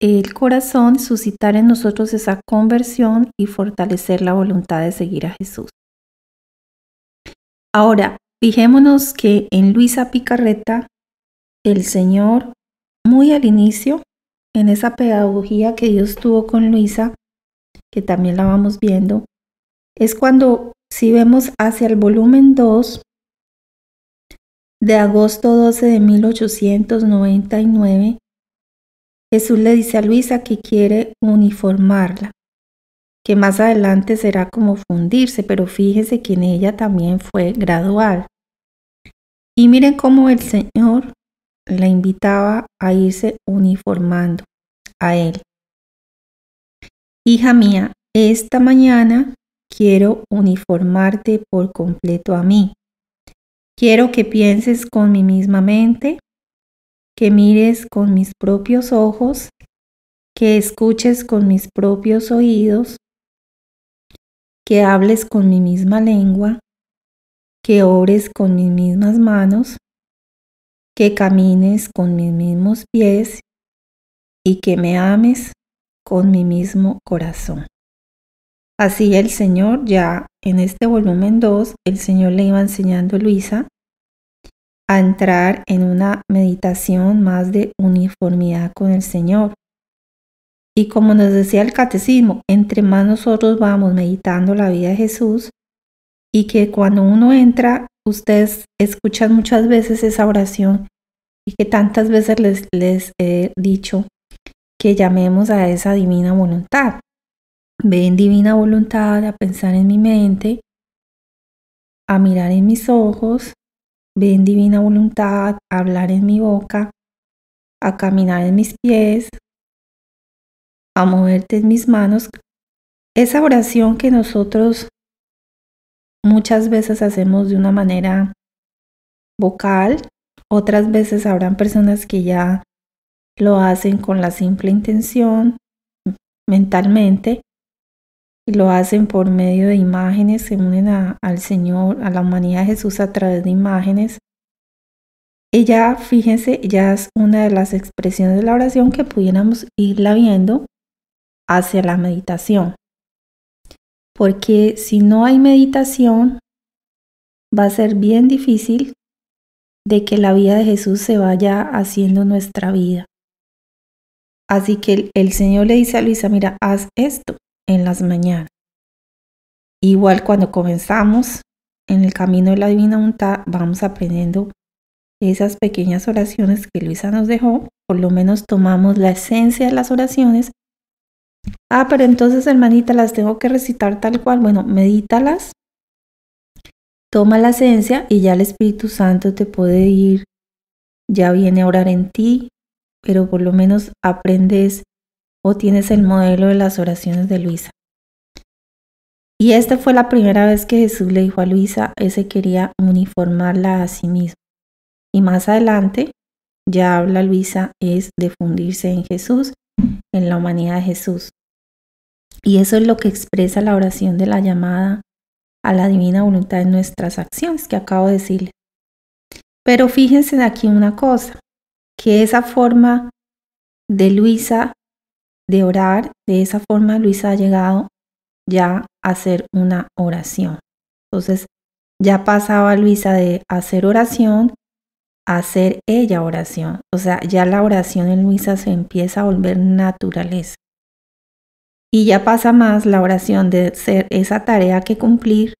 S1: el corazón, suscitar en nosotros esa conversión y fortalecer la voluntad de seguir a Jesús. Ahora, fijémonos que en Luisa Picarreta, el Señor, muy al inicio, en esa pedagogía que Dios tuvo con Luisa, que también la vamos viendo, es cuando si vemos hacia el volumen 2 de agosto 12 de 1899, Jesús le dice a Luisa que quiere uniformarla, que más adelante será como fundirse, pero fíjense que en ella también fue gradual. Y miren cómo el Señor la invitaba a irse uniformando a Él. Hija mía, esta mañana quiero uniformarte por completo a mí. Quiero que pienses con mi misma mente, que mires con mis propios ojos, que escuches con mis propios oídos, que hables con mi misma lengua, que obres con mis mismas manos, que camines con mis mismos pies y que me ames con mi mismo corazón. Así el Señor ya en este volumen 2, el Señor le iba enseñando a Luisa a entrar en una meditación más de uniformidad con el Señor. Y como nos decía el catecismo, entre más nosotros vamos meditando la vida de Jesús y que cuando uno entra, ustedes escuchan muchas veces esa oración y que tantas veces les, he dicho que llamemos a esa divina voluntad. Ven divina voluntad a pensar en mi mente, a mirar en mis ojos Ven divina voluntad a hablar en mi boca, a caminar en mis pies, a moverte en mis manos. Esa oración que nosotros muchas veces hacemos de una manera vocal, otras veces habrán personas que ya lo hacen con la simple intención mentalmente, y lo hacen por medio de imágenes, se unen al Señor, a la humanidad de Jesús a través de imágenes. Ella, fíjense, ya es una de las expresiones de la oración que pudiéramos irla viendo hacia la meditación. Porque si no hay meditación, va a ser bien difícil de que la vida de Jesús se vaya haciendo nuestra vida. Así que el Señor le dice a Luisa, mira, haz esto en las mañanas. Igual cuando comenzamos en el camino de la Divina Voluntad, vamos aprendiendo esas pequeñas oraciones que Luisa nos dejó, por lo menos tomamos la esencia de las oraciones. Ah, pero entonces, hermanita, las tengo que recitar tal cual. Bueno, medítalas, toma la esencia y ya el Espíritu Santo te puede ir, ya viene a orar en ti, pero por lo menos aprendes tienes el modelo de las oraciones de Luisa. Y esta fue la primera vez que Jesús le dijo a Luisa, ese quería uniformarla a sí mismo. Y más adelante, ya habla Luisa, es de fundirse en Jesús, en la humanidad de Jesús. Y eso es lo que expresa la oración de la llamada a la divina voluntad en nuestras acciones que acabo de decirle. Pero fíjense aquí una cosa, que esa forma de Luisa de orar, de esa forma Luisa ha llegado ya a hacer una oración. Entonces, ya pasaba Luisa de hacer oración a hacer ella oración. O sea, ya la oración en Luisa se empieza a volver naturaleza. Y ya pasa más la oración de ser esa tarea que cumplir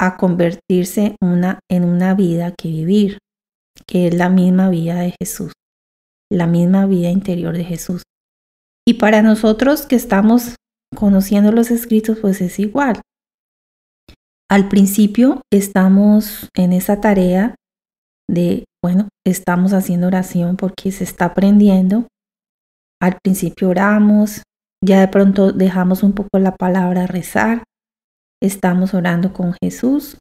S1: a convertirse una, en una vida que vivir, que es la misma vida de Jesús, la misma vida interior de Jesús. Y para nosotros que estamos conociendo los escritos, pues es igual. Al principio estamos en esa tarea de, bueno, estamos haciendo oración porque se está aprendiendo. Al principio oramos, ya de pronto dejamos un poco la palabra rezar, estamos orando con Jesús,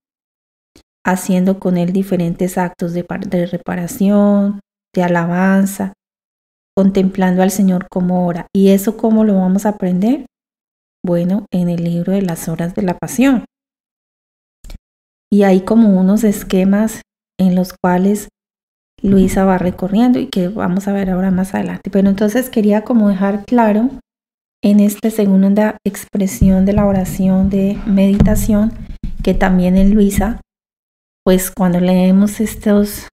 S1: haciendo con Él diferentes actos de, reparación, de alabanza, contemplando al Señor como ora. ¿Y eso cómo lo vamos a aprender? Bueno, en el libro de las horas de la pasión. Y hay como unos esquemas en los cuales Luisa va recorriendo y que vamos a ver ahora más adelante. Pero entonces quería como dejar claro en esta segunda expresión de la oración de meditación que también en Luisa, pues cuando leemos estos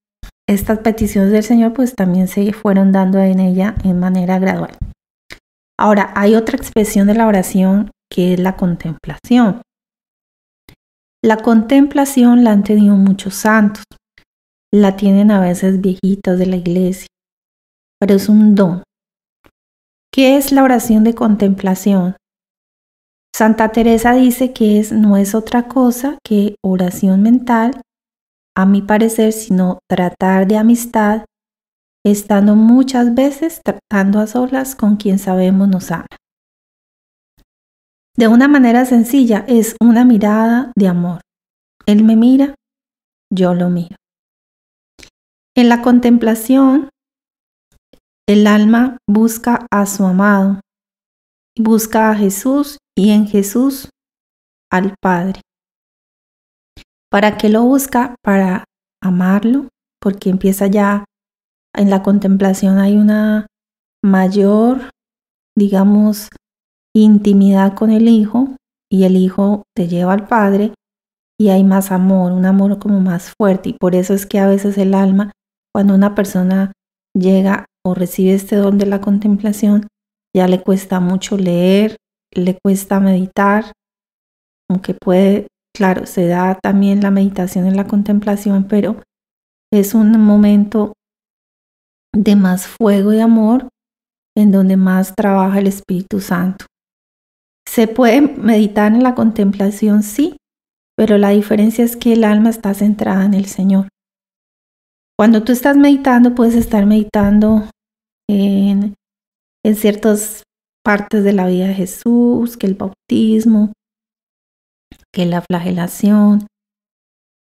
S1: estas peticiones del Señor pues también se fueron dando en ella en manera gradual. Ahora, hay otra expresión de la oración que es la contemplación. La contemplación la han tenido muchos santos, la tienen a veces viejitos de la iglesia, pero es un don. ¿Qué es la oración de contemplación? Santa Teresa dice que es, no es otra cosa que oración mental a mi parecer, sino tratar de amistad, estando muchas veces tratando a solas con quien sabemos nos ama. De una manera sencilla, es una mirada de amor. Él me mira, yo lo miro. En la contemplación, el alma busca a su amado, busca a Jesús y en Jesús al Padre. ¿Para qué lo busca? Para amarlo, porque empieza ya en la contemplación hay una mayor, digamos, intimidad con el hijo y el hijo te lleva al padre y hay más amor, un amor como más fuerte y por eso es que a veces el alma, cuando una persona llega o recibe este don de la contemplación, ya le cuesta mucho leer, le cuesta meditar, aunque puede Claro, se da también la meditación en la contemplación, pero es un momento de más fuego y amor en donde más trabaja el Espíritu Santo. ¿Se puede meditar en la contemplación? Sí, pero la diferencia es que el alma está centrada en el Señor. Cuando tú estás meditando, puedes estar meditando en, en ciertas partes de la vida de Jesús, que el bautismo, que la flagelación,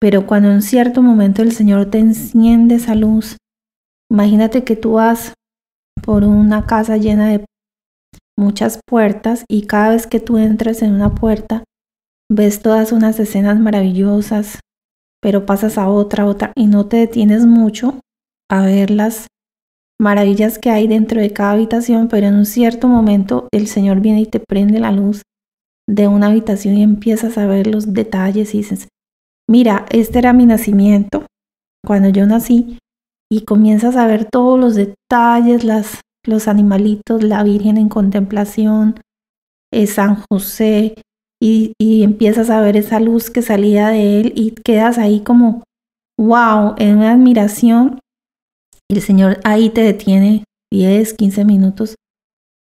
S1: pero cuando en cierto momento el Señor te enciende esa luz, imagínate que tú vas por una casa llena de muchas puertas y cada vez que tú entras en una puerta, ves todas unas escenas maravillosas, pero pasas a otra, otra y no te detienes mucho a ver las maravillas que hay dentro de cada habitación, pero en un cierto momento el Señor viene y te prende la luz de una habitación y empiezas a ver los detalles y dices, mira, este era mi nacimiento, cuando yo nací, y comienzas a ver todos los detalles, las, los animalitos, la Virgen en contemplación, eh, San José, y, empiezas a ver esa luz que salía de él y quedas ahí como, wow, en una admiración. El Señor ahí te detiene 10, 15 minutos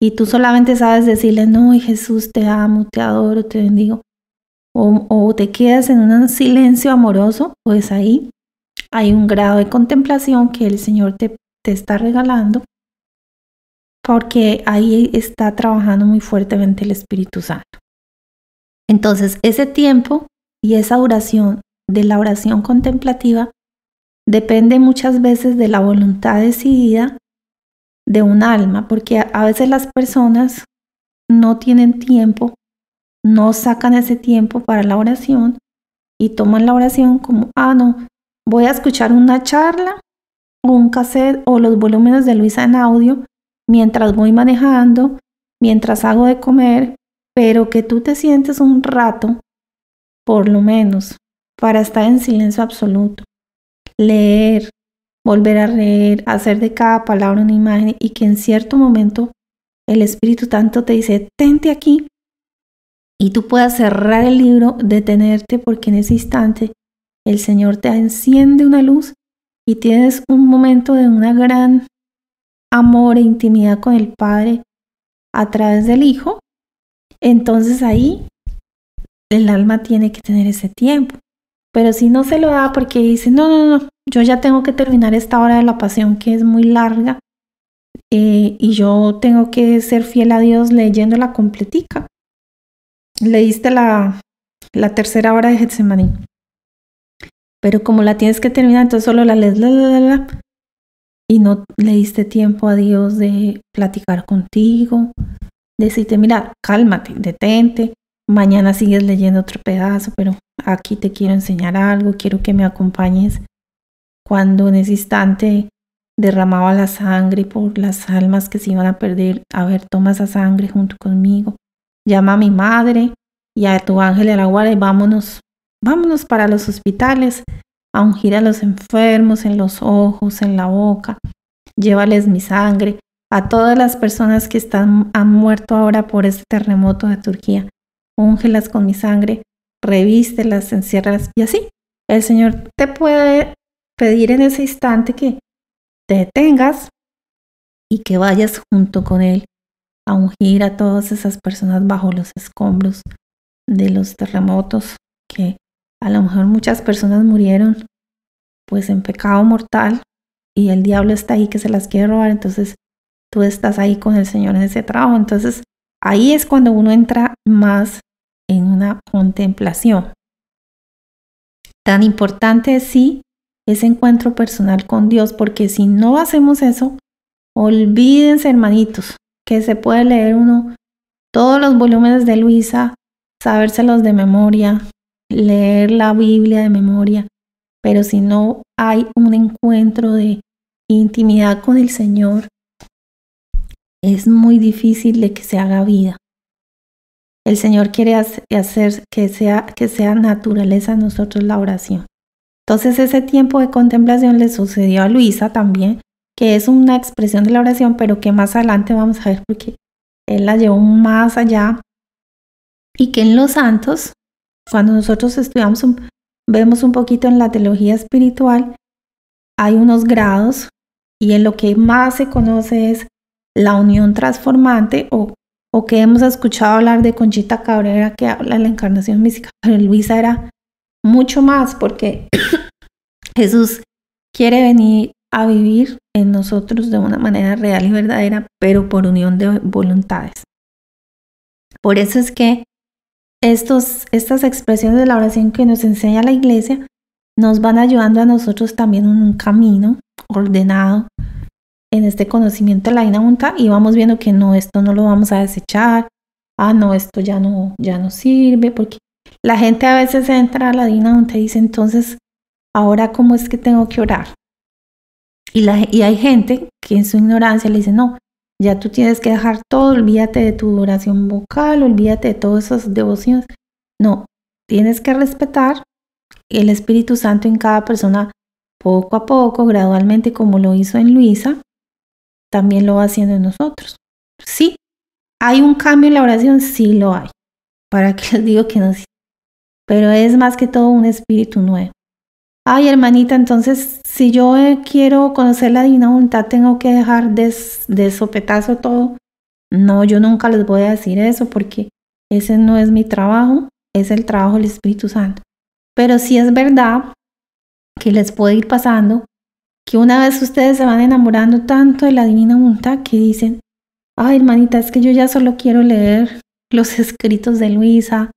S1: y tú solamente sabes decirle, no, Jesús, te amo, te adoro, te bendigo, o, te quedas en un silencio amoroso, pues ahí hay un grado de contemplación que el Señor te, te está regalando, porque ahí está trabajando muy fuertemente el Espíritu Santo. Entonces, ese tiempo y esa oración de la oración contemplativa depende muchas veces de la voluntad decidida de un alma, porque a veces las personas no tienen tiempo, no sacan ese tiempo para la oración y toman la oración como, ah, no, voy a escuchar una charla o un cassette o los volúmenes de Luisa en audio mientras voy manejando, mientras hago de comer, pero que tú te sientes un rato, por lo menos, para estar en silencio absoluto, leer, volver a leer, hacer de cada palabra una imagen y que en cierto momento el Espíritu tanto te dice, tente aquí y tú puedas cerrar el libro, detenerte porque en ese instante el Señor te enciende una luz y tienes un momento de una gran amor e intimidad con el Padre a través del Hijo, entonces ahí el alma tiene que tener ese tiempo. Pero si no se lo da porque dice, no, no, no, yo ya tengo que terminar esta hora de la pasión que es muy larga eh, y yo tengo que ser fiel a Dios leyendo la completica. Leíste la, la tercera hora de Getsemaní. Pero como la tienes que terminar, entonces solo la lees, la, la, la, y no le diste tiempo a Dios de platicar contigo, decirte, mira, cálmate, detente, mañana sigues leyendo otro pedazo, pero aquí te quiero enseñar algo, quiero que me acompañes. Cuando en ese instante derramaba la sangre por las almas que se iban a perder, a ver, toma esa sangre junto conmigo, llama a mi madre y a tu ángel de la guarda y vámonos, vámonos para los hospitales, a ungir a los enfermos en los ojos, en la boca, llévales mi sangre, a todas las personas que están, han muerto ahora por este terremoto de Turquía, úngelas con mi sangre, las encierras y así. El Señor te puede pedir en ese instante que te detengas y que vayas junto con Él a ungir a todas esas personas bajo los escombros de los terremotos que a lo mejor muchas personas murieron pues en pecado mortal y el diablo está ahí que se las quiere robar, entonces tú estás ahí con el Señor en ese trabajo, entonces ahí es cuando uno entra más en una contemplación. Tan importante sí ese encuentro personal con Dios, porque si no hacemos eso, olvídense hermanitos, que se puede leer uno todos los volúmenes de Luisa, sabérselos de memoria, leer la Biblia de memoria, pero si no hay un encuentro de intimidad con el Señor, es muy difícil de que se haga vida. El Señor quiere hacer que sea, que sea naturaleza en nosotros la oración. Entonces ese tiempo de contemplación le sucedió a Luisa también, que es una expresión de la oración, pero que más adelante vamos a ver porque Él la llevó más allá. Y que en los santos, cuando nosotros estudiamos, vemos un poquito en la teología espiritual, hay unos grados y en lo que más se conoce es la unión transformante o o que hemos escuchado hablar de Conchita Cabrera que habla de la encarnación mística, pero Luisa era mucho más porque Jesús quiere venir a vivir en nosotros de una manera real y verdadera, pero por unión de voluntades. Por eso es que estos, estas expresiones de la oración que nos enseña la iglesia nos van ayudando a nosotros también en un camino ordenado en este conocimiento de la dinámica y vamos viendo que no, esto no lo vamos a desechar, ah, no, esto ya no, ya no sirve, porque la gente a veces entra a la junta y dice, entonces, ahora cómo es que tengo que orar. Y, la, y hay gente que en su ignorancia le dice, no, ya tú tienes que dejar todo, olvídate de tu oración vocal, olvídate de todas esas devociones. No, tienes que respetar el Espíritu Santo en cada persona poco a poco, gradualmente, como lo hizo en Luisa, también lo va haciendo en nosotros. Sí, hay un cambio en la oración, sí lo hay. ¿Para qué les digo que no? Pero es más que todo un espíritu nuevo. Ay, hermanita, entonces si yo eh, quiero conocer la divina voluntad, tengo que dejar de, de sopetazo todo. No, yo nunca les voy a decir eso porque ese no es mi trabajo, es el trabajo del Espíritu Santo. Pero sí es verdad que les puede ir pasando que una vez ustedes se van enamorando tanto de la Divina Voluntad que dicen, ay hermanita, es que yo ya solo quiero leer los escritos de Luisa,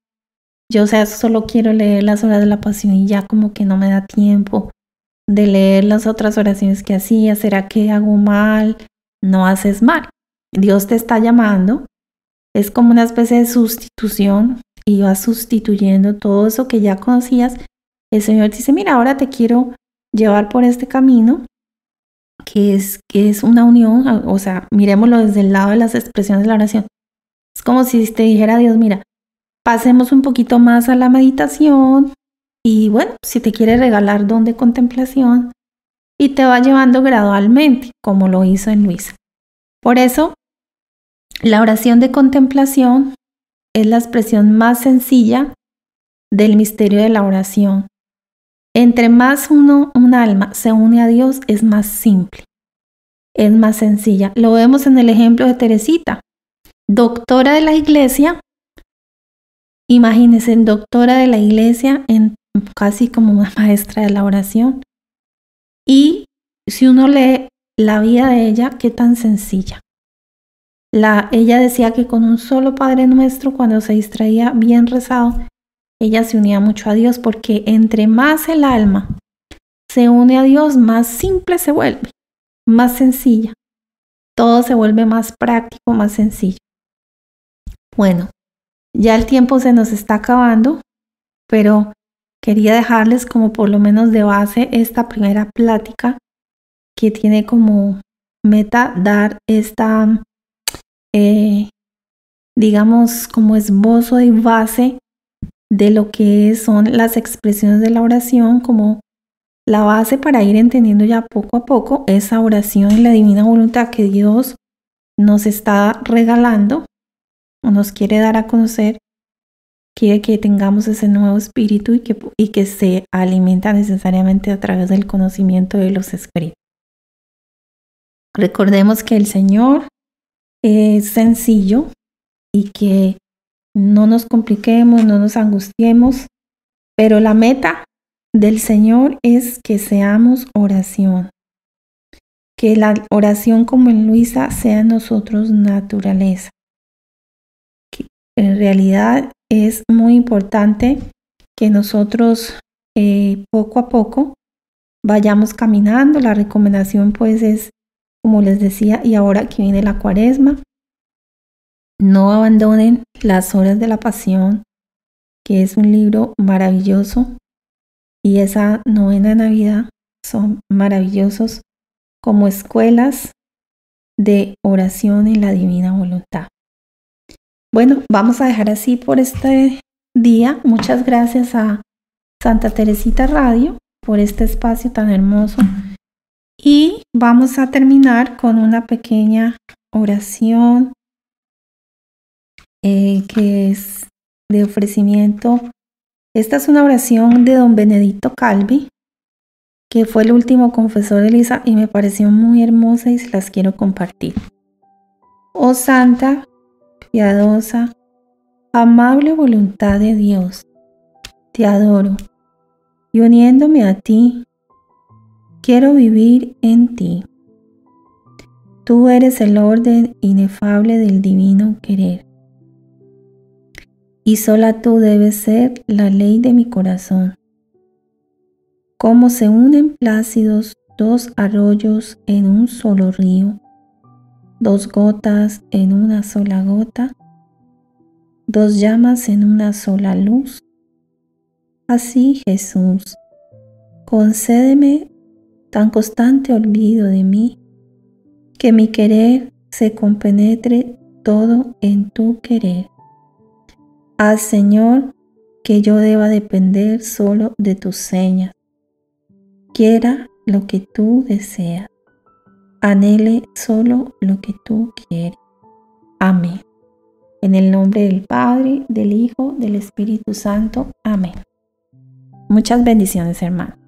S1: yo sea, solo quiero leer las horas de la pasión y ya como que no me da tiempo de leer las otras oraciones que hacía, ¿será que hago mal? No haces mal. Dios te está llamando, es como una especie de sustitución y vas sustituyendo todo eso que ya conocías. El Señor dice, mira, ahora te quiero llevar por este camino, que es, que es una unión, o sea, miremoslo desde el lado de las expresiones de la oración. Es como si te dijera Dios, mira, pasemos un poquito más a la meditación y bueno, si te quiere regalar don de contemplación y te va llevando gradualmente, como lo hizo en Luisa. Por eso, la oración de contemplación es la expresión más sencilla del misterio de la oración entre más uno, un alma se une a Dios, es más simple, es más sencilla. Lo vemos en el ejemplo de Teresita, doctora de la iglesia. Imagínense, doctora de la iglesia, en, casi como una maestra de la oración. Y si uno lee la vida de ella, qué tan sencilla. La, ella decía que con un solo Padre Nuestro, cuando se distraía bien rezado, ella se unía mucho a Dios porque entre más el alma se une a Dios, más simple se vuelve, más sencilla. Todo se vuelve más práctico, más sencillo. Bueno, ya el tiempo se nos está acabando, pero quería dejarles como por lo menos de base esta primera plática que tiene como meta dar esta, eh, digamos, como esbozo y base de lo que son las expresiones de la oración, como la base para ir entendiendo ya poco a poco esa oración y la divina voluntad que Dios nos está regalando o nos quiere dar a conocer, quiere que tengamos ese nuevo espíritu y que, se alimenta necesariamente a través del conocimiento de los escritos. Recordemos que el Señor es sencillo y que no nos compliquemos, no nos angustiemos, pero la meta del Señor es que seamos oración, que la oración como en Luisa sea en nosotros naturaleza. en realidad es muy importante que nosotros eh, poco a poco vayamos caminando. La recomendación pues es, como les decía, y ahora que viene la cuaresma, no abandonen Las Horas de la Pasión, que es un libro maravilloso. Y esa novena Navidad son maravillosos como escuelas de oración en la divina voluntad. Bueno, vamos a dejar así por este día. Muchas gracias a Santa Teresita Radio por este espacio tan hermoso. Y vamos a terminar con una pequeña oración eh, que es de ofrecimiento. Esta es una oración de don Benedito Calvi, que fue el último confesor de Lisa y me pareció muy hermosa y se las quiero compartir. Oh Santa, piadosa, amable voluntad de Dios, te adoro y uniéndome a ti, quiero vivir en ti. Tú eres el orden inefable del divino querer y sola tú debes ser la ley de mi corazón. Como se unen plácidos dos arroyos en un solo río, dos gotas en una sola gota, dos llamas en una sola luz. Así Jesús, concédeme tan constante olvido de mí, que mi querer se compenetre todo en tu querer. Haz, Señor, que yo deba depender solo de tus señas. Quiera lo que tú deseas. Anhele solo lo que tú quieres. Amén. En el nombre del Padre, del Hijo, del Espíritu Santo. Amén. Muchas bendiciones, hermano.